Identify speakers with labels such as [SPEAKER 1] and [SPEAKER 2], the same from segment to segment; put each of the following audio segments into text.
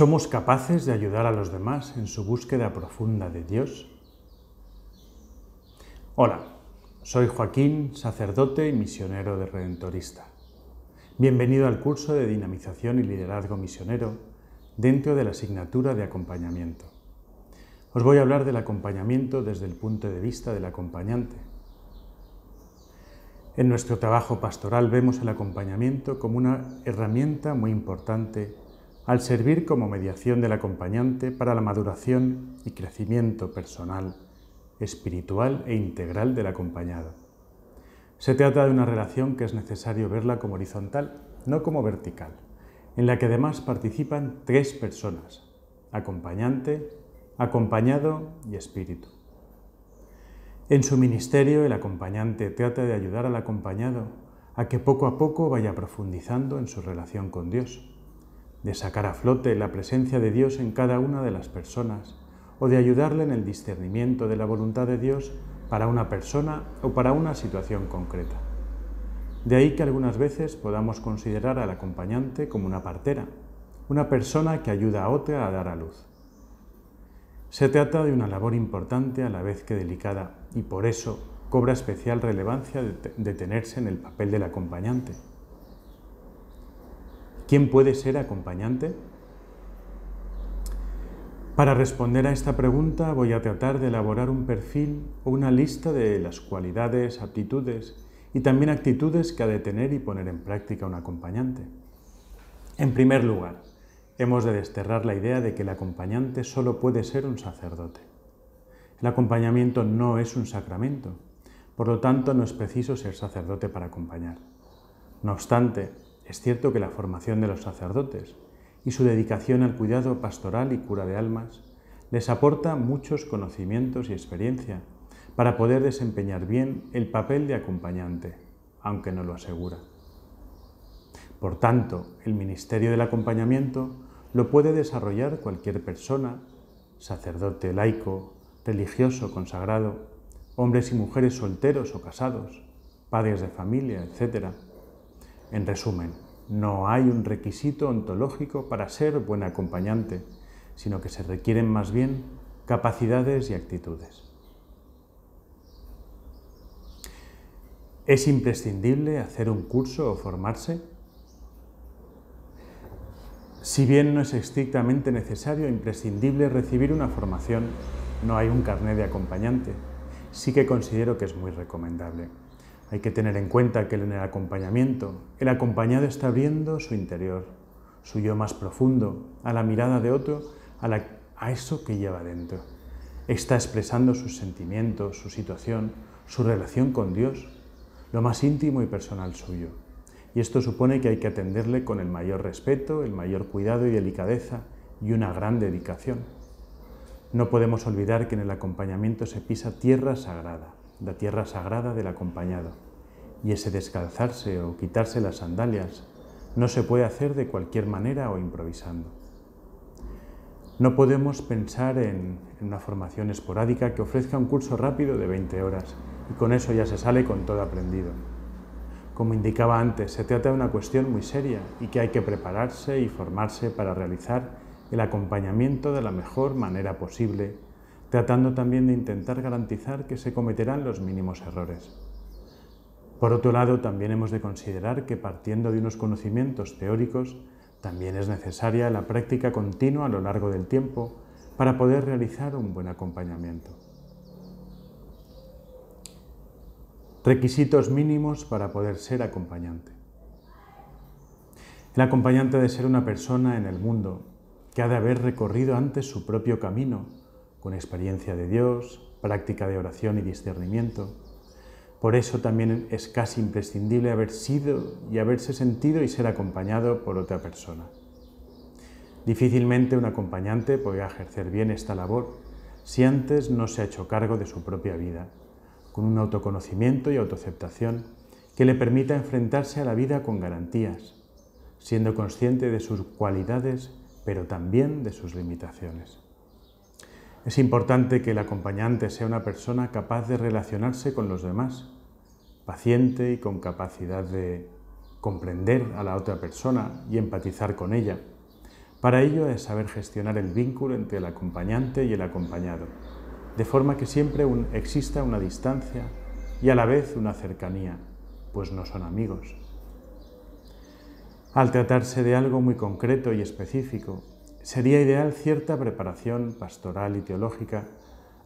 [SPEAKER 1] ¿Somos capaces de ayudar a los demás en su búsqueda profunda de Dios? Hola, soy Joaquín, sacerdote y misionero de Redentorista. Bienvenido al curso de Dinamización y Liderazgo Misionero dentro de la asignatura de acompañamiento. Os voy a hablar del acompañamiento desde el punto de vista del acompañante. En nuestro trabajo pastoral vemos el acompañamiento como una herramienta muy importante al servir como mediación del acompañante para la maduración y crecimiento personal, espiritual e integral del acompañado. Se trata de una relación que es necesario verla como horizontal, no como vertical, en la que además participan tres personas, acompañante, acompañado y espíritu. En su ministerio, el acompañante trata de ayudar al acompañado a que poco a poco vaya profundizando en su relación con Dios de sacar a flote la presencia de Dios en cada una de las personas o de ayudarle en el discernimiento de la voluntad de Dios para una persona o para una situación concreta. De ahí que algunas veces podamos considerar al acompañante como una partera, una persona que ayuda a otra a dar a luz. Se trata de una labor importante a la vez que delicada y por eso cobra especial relevancia detenerse en el papel del acompañante ¿Quién puede ser acompañante? Para responder a esta pregunta voy a tratar de elaborar un perfil o una lista de las cualidades, aptitudes y también actitudes que ha de tener y poner en práctica un acompañante. En primer lugar, hemos de desterrar la idea de que el acompañante solo puede ser un sacerdote. El acompañamiento no es un sacramento, por lo tanto no es preciso ser sacerdote para acompañar. No obstante, es cierto que la formación de los sacerdotes y su dedicación al cuidado pastoral y cura de almas les aporta muchos conocimientos y experiencia para poder desempeñar bien el papel de acompañante, aunque no lo asegura. Por tanto, el ministerio del acompañamiento lo puede desarrollar cualquier persona, sacerdote laico, religioso consagrado, hombres y mujeres solteros o casados, padres de familia, etc. En resumen, no hay un requisito ontológico para ser buen acompañante, sino que se requieren más bien capacidades y actitudes. ¿Es imprescindible hacer un curso o formarse? Si bien no es estrictamente necesario, imprescindible recibir una formación, no hay un carné de acompañante, sí que considero que es muy recomendable. Hay que tener en cuenta que en el acompañamiento, el acompañado está abriendo su interior, su yo más profundo, a la mirada de otro, a, a eso que lleva dentro. Está expresando sus sentimientos, su situación, su relación con Dios, lo más íntimo y personal suyo. Y esto supone que hay que atenderle con el mayor respeto, el mayor cuidado y delicadeza y una gran dedicación. No podemos olvidar que en el acompañamiento se pisa tierra sagrada, la tierra sagrada del acompañado, y ese descalzarse o quitarse las sandalias no se puede hacer de cualquier manera o improvisando. No podemos pensar en una formación esporádica que ofrezca un curso rápido de 20 horas y con eso ya se sale con todo aprendido. Como indicaba antes, se trata de una cuestión muy seria y que hay que prepararse y formarse para realizar el acompañamiento de la mejor manera posible tratando también de intentar garantizar que se cometerán los mínimos errores. Por otro lado, también hemos de considerar que partiendo de unos conocimientos teóricos, también es necesaria la práctica continua a lo largo del tiempo para poder realizar un buen acompañamiento. Requisitos mínimos para poder ser acompañante. El acompañante ha de ser una persona en el mundo que ha de haber recorrido antes su propio camino con experiencia de Dios, práctica de oración y discernimiento. Por eso también es casi imprescindible haber sido y haberse sentido y ser acompañado por otra persona. Difícilmente un acompañante podrá ejercer bien esta labor si antes no se ha hecho cargo de su propia vida, con un autoconocimiento y autoaceptación que le permita enfrentarse a la vida con garantías, siendo consciente de sus cualidades, pero también de sus limitaciones. Es importante que el acompañante sea una persona capaz de relacionarse con los demás, paciente y con capacidad de comprender a la otra persona y empatizar con ella. Para ello es saber gestionar el vínculo entre el acompañante y el acompañado, de forma que siempre exista una distancia y a la vez una cercanía, pues no son amigos. Al tratarse de algo muy concreto y específico, Sería ideal cierta preparación pastoral y teológica,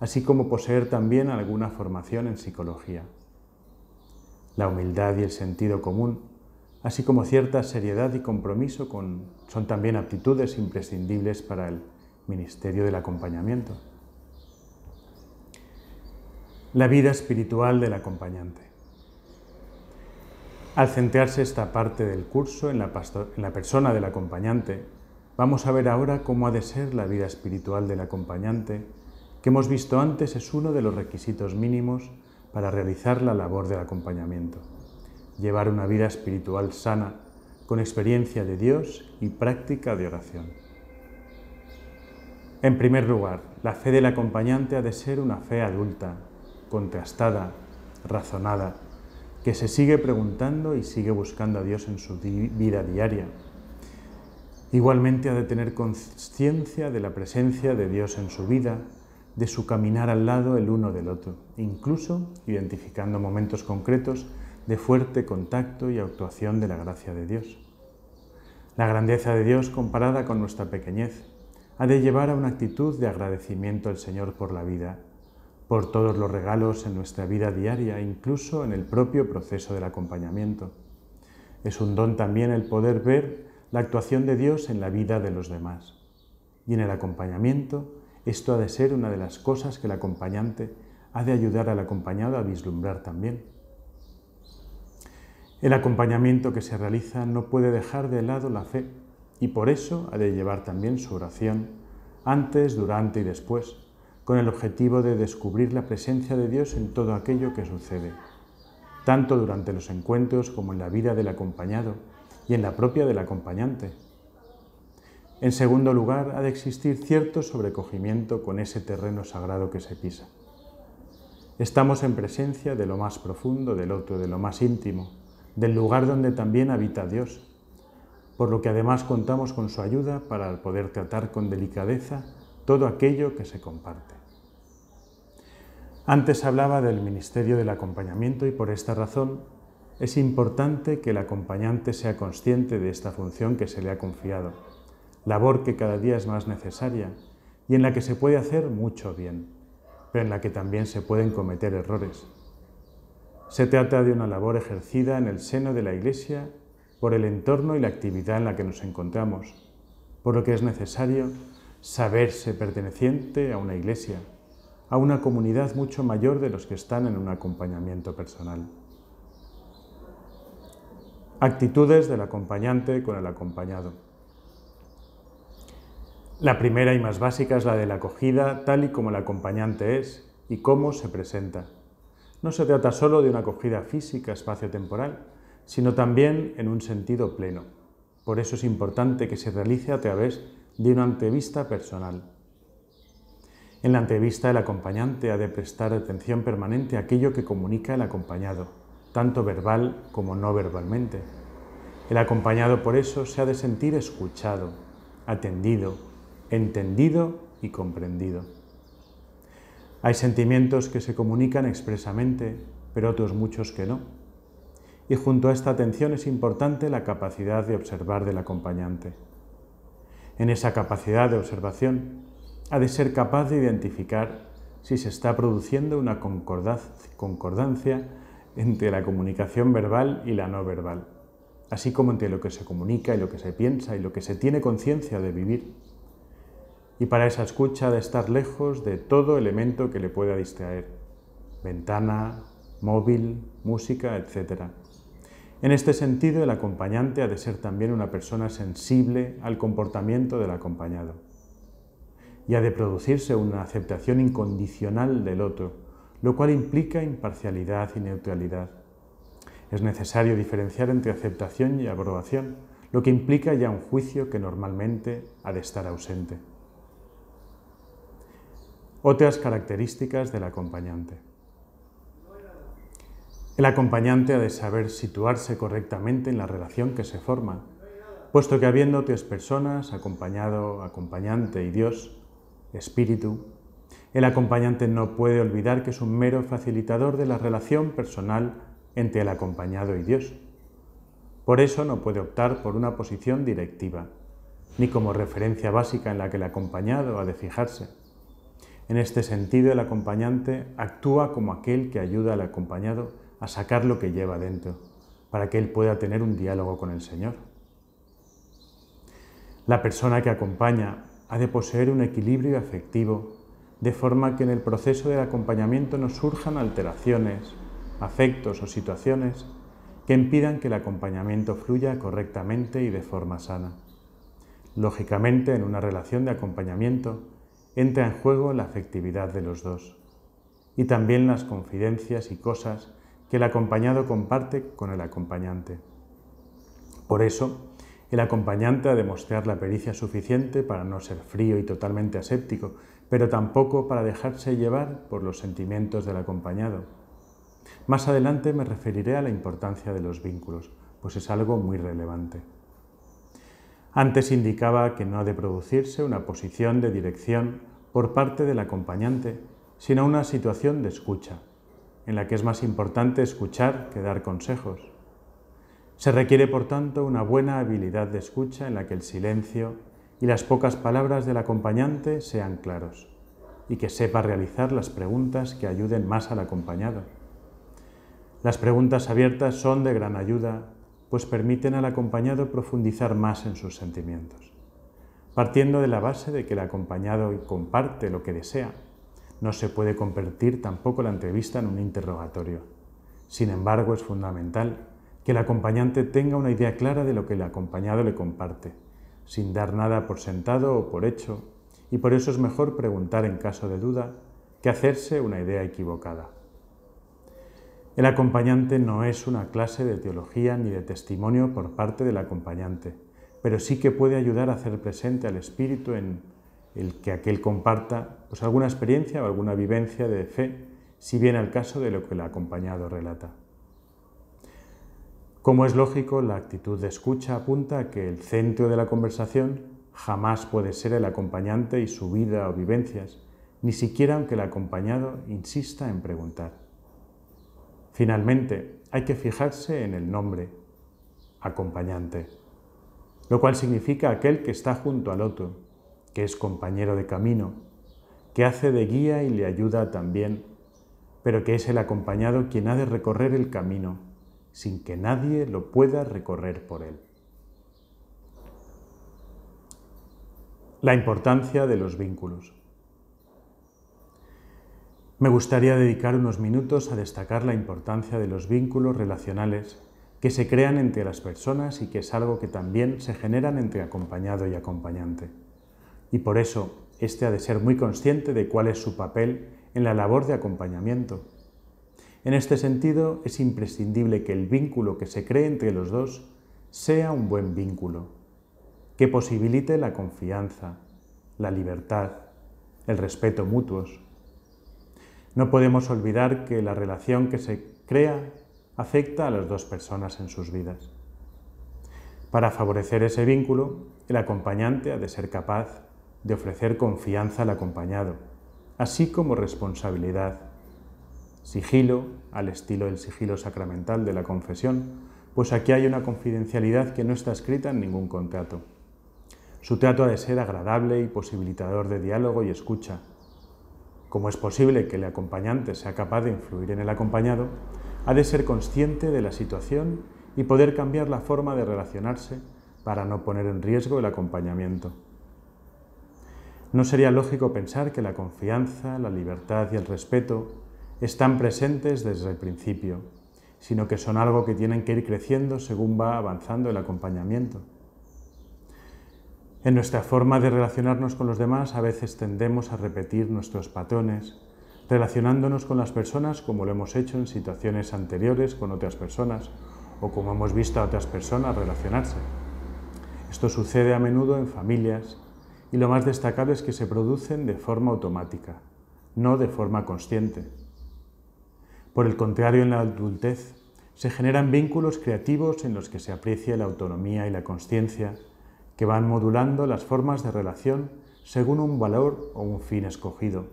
[SPEAKER 1] así como poseer también alguna formación en psicología. La humildad y el sentido común, así como cierta seriedad y compromiso son también aptitudes imprescindibles para el ministerio del acompañamiento. La vida espiritual del acompañante. Al centrarse esta parte del curso en la persona del acompañante, Vamos a ver ahora cómo ha de ser la vida espiritual del acompañante, que hemos visto antes es uno de los requisitos mínimos para realizar la labor del acompañamiento. Llevar una vida espiritual sana, con experiencia de Dios y práctica de oración. En primer lugar, la fe del acompañante ha de ser una fe adulta, contrastada, razonada, que se sigue preguntando y sigue buscando a Dios en su vida diaria Igualmente ha de tener conciencia de la presencia de Dios en su vida, de su caminar al lado el uno del otro, incluso identificando momentos concretos de fuerte contacto y actuación de la gracia de Dios. La grandeza de Dios comparada con nuestra pequeñez ha de llevar a una actitud de agradecimiento al Señor por la vida, por todos los regalos en nuestra vida diaria, incluso en el propio proceso del acompañamiento. Es un don también el poder ver la actuación de Dios en la vida de los demás. Y en el acompañamiento, esto ha de ser una de las cosas que el acompañante ha de ayudar al acompañado a vislumbrar también. El acompañamiento que se realiza no puede dejar de lado la fe y por eso ha de llevar también su oración antes, durante y después, con el objetivo de descubrir la presencia de Dios en todo aquello que sucede, tanto durante los encuentros como en la vida del acompañado y en la propia del acompañante. En segundo lugar, ha de existir cierto sobrecogimiento con ese terreno sagrado que se pisa. Estamos en presencia de lo más profundo, del otro, de lo más íntimo, del lugar donde también habita Dios, por lo que además contamos con su ayuda para poder tratar con delicadeza todo aquello que se comparte. Antes hablaba del ministerio del acompañamiento y por esta razón es importante que el acompañante sea consciente de esta función que se le ha confiado, labor que cada día es más necesaria y en la que se puede hacer mucho bien, pero en la que también se pueden cometer errores. Se trata de una labor ejercida en el seno de la Iglesia por el entorno y la actividad en la que nos encontramos, por lo que es necesario saberse perteneciente a una Iglesia, a una comunidad mucho mayor de los que están en un acompañamiento personal. Actitudes del acompañante con el acompañado. La primera y más básica es la de la acogida tal y como el acompañante es y cómo se presenta. No se trata solo de una acogida física, espacio-temporal, sino también en un sentido pleno. Por eso es importante que se realice a través de una entrevista personal. En la entrevista el acompañante ha de prestar atención permanente a aquello que comunica el acompañado tanto verbal como no verbalmente. El acompañado por eso se ha de sentir escuchado, atendido, entendido y comprendido. Hay sentimientos que se comunican expresamente, pero otros muchos que no. Y junto a esta atención es importante la capacidad de observar del acompañante. En esa capacidad de observación ha de ser capaz de identificar si se está produciendo una concordancia entre la comunicación verbal y la no verbal, así como entre lo que se comunica y lo que se piensa y lo que se tiene conciencia de vivir. Y para esa escucha de estar lejos de todo elemento que le pueda distraer, ventana, móvil, música, etc. En este sentido, el acompañante ha de ser también una persona sensible al comportamiento del acompañado y ha de producirse una aceptación incondicional del otro, lo cual implica imparcialidad y neutralidad. Es necesario diferenciar entre aceptación y aprobación, lo que implica ya un juicio que normalmente ha de estar ausente. Otras características del acompañante. El acompañante ha de saber situarse correctamente en la relación que se forma, puesto que habiendo tres personas, acompañado, acompañante y Dios, espíritu, el acompañante no puede olvidar que es un mero facilitador de la relación personal entre el acompañado y Dios. Por eso no puede optar por una posición directiva, ni como referencia básica en la que el acompañado ha de fijarse. En este sentido, el acompañante actúa como aquel que ayuda al acompañado a sacar lo que lleva dentro, para que él pueda tener un diálogo con el Señor. La persona que acompaña ha de poseer un equilibrio afectivo de forma que en el proceso del acompañamiento nos surjan alteraciones, afectos o situaciones que impidan que el acompañamiento fluya correctamente y de forma sana. Lógicamente, en una relación de acompañamiento entra en juego la afectividad de los dos y también las confidencias y cosas que el acompañado comparte con el acompañante. Por eso, el acompañante ha de mostrar la pericia suficiente para no ser frío y totalmente aséptico, pero tampoco para dejarse llevar por los sentimientos del acompañado. Más adelante me referiré a la importancia de los vínculos, pues es algo muy relevante. Antes indicaba que no ha de producirse una posición de dirección por parte del acompañante, sino una situación de escucha, en la que es más importante escuchar que dar consejos. Se requiere, por tanto, una buena habilidad de escucha en la que el silencio y las pocas palabras del acompañante sean claros y que sepa realizar las preguntas que ayuden más al acompañado. Las preguntas abiertas son de gran ayuda, pues permiten al acompañado profundizar más en sus sentimientos, partiendo de la base de que el acompañado comparte lo que desea. No se puede convertir tampoco la entrevista en un interrogatorio. Sin embargo, es fundamental que el acompañante tenga una idea clara de lo que el acompañado le comparte sin dar nada por sentado o por hecho, y por eso es mejor preguntar en caso de duda que hacerse una idea equivocada. El acompañante no es una clase de teología ni de testimonio por parte del acompañante, pero sí que puede ayudar a hacer presente al espíritu en el que aquel comparta pues alguna experiencia o alguna vivencia de fe, si bien al caso de lo que el acompañado relata. Como es lógico, la actitud de escucha apunta a que el centro de la conversación jamás puede ser el acompañante y su vida o vivencias, ni siquiera aunque el acompañado insista en preguntar. Finalmente, hay que fijarse en el nombre, acompañante, lo cual significa aquel que está junto al otro, que es compañero de camino, que hace de guía y le ayuda también, pero que es el acompañado quien ha de recorrer el camino sin que nadie lo pueda recorrer por él. La importancia de los vínculos. Me gustaría dedicar unos minutos a destacar la importancia de los vínculos relacionales que se crean entre las personas y que es algo que también se generan entre acompañado y acompañante. Y por eso, éste ha de ser muy consciente de cuál es su papel en la labor de acompañamiento en este sentido, es imprescindible que el vínculo que se cree entre los dos sea un buen vínculo, que posibilite la confianza, la libertad, el respeto mutuos. No podemos olvidar que la relación que se crea afecta a las dos personas en sus vidas. Para favorecer ese vínculo, el acompañante ha de ser capaz de ofrecer confianza al acompañado, así como responsabilidad sigilo, al estilo del sigilo sacramental de la confesión, pues aquí hay una confidencialidad que no está escrita en ningún contrato. Su trato ha de ser agradable y posibilitador de diálogo y escucha. Como es posible que el acompañante sea capaz de influir en el acompañado, ha de ser consciente de la situación y poder cambiar la forma de relacionarse para no poner en riesgo el acompañamiento. No sería lógico pensar que la confianza, la libertad y el respeto están presentes desde el principio, sino que son algo que tienen que ir creciendo según va avanzando el acompañamiento. En nuestra forma de relacionarnos con los demás a veces tendemos a repetir nuestros patrones, relacionándonos con las personas como lo hemos hecho en situaciones anteriores con otras personas o como hemos visto a otras personas relacionarse. Esto sucede a menudo en familias y lo más destacable es que se producen de forma automática, no de forma consciente. Por el contrario, en la adultez se generan vínculos creativos en los que se aprecia la autonomía y la conciencia, que van modulando las formas de relación según un valor o un fin escogido,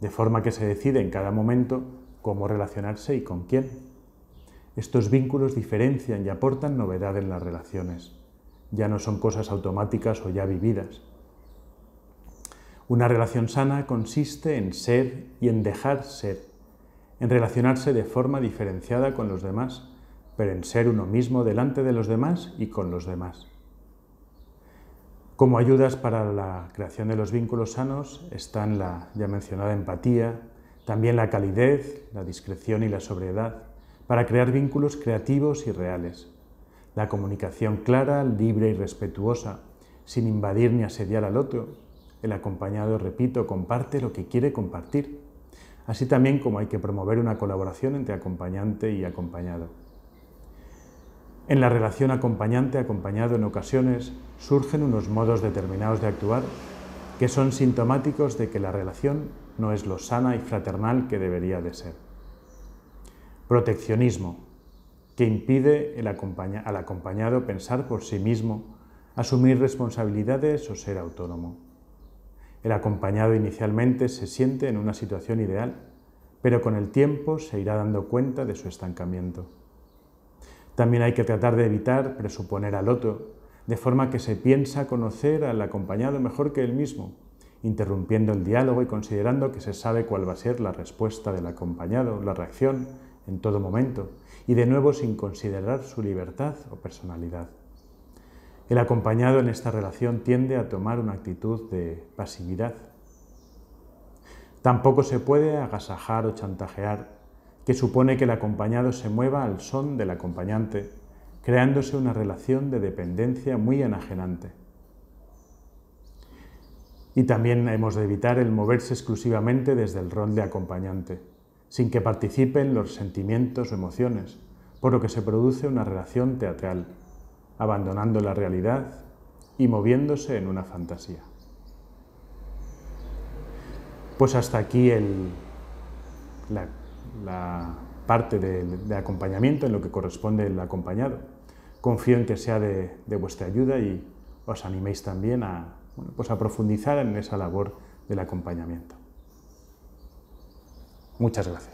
[SPEAKER 1] de forma que se decide en cada momento cómo relacionarse y con quién. Estos vínculos diferencian y aportan novedad en las relaciones. Ya no son cosas automáticas o ya vividas. Una relación sana consiste en ser y en dejar ser en relacionarse de forma diferenciada con los demás, pero en ser uno mismo delante de los demás y con los demás. Como ayudas para la creación de los vínculos sanos están la ya mencionada empatía, también la calidez, la discreción y la sobriedad, para crear vínculos creativos y reales. La comunicación clara, libre y respetuosa, sin invadir ni asediar al otro. El acompañado, repito, comparte lo que quiere compartir así también como hay que promover una colaboración entre acompañante y acompañado. En la relación acompañante-acompañado en ocasiones surgen unos modos determinados de actuar que son sintomáticos de que la relación no es lo sana y fraternal que debería de ser. Proteccionismo, que impide al acompañado pensar por sí mismo, asumir responsabilidades o ser autónomo. El acompañado inicialmente se siente en una situación ideal, pero con el tiempo se irá dando cuenta de su estancamiento. También hay que tratar de evitar presuponer al otro, de forma que se piensa conocer al acompañado mejor que él mismo, interrumpiendo el diálogo y considerando que se sabe cuál va a ser la respuesta del acompañado, la reacción, en todo momento, y de nuevo sin considerar su libertad o personalidad. El acompañado en esta relación tiende a tomar una actitud de pasividad. Tampoco se puede agasajar o chantajear, que supone que el acompañado se mueva al son del acompañante, creándose una relación de dependencia muy enajenante. Y también hemos de evitar el moverse exclusivamente desde el rol de acompañante, sin que participen los sentimientos o emociones, por lo que se produce una relación teatral, abandonando la realidad y moviéndose en una fantasía. Pues hasta aquí el, la, parte de, acompañamiento en lo que corresponde el acompañado. Confío en que sea de, vuestra ayuda y os animéis también a, pues a profundizar en esa labor del acompañamiento. Muchas gracias.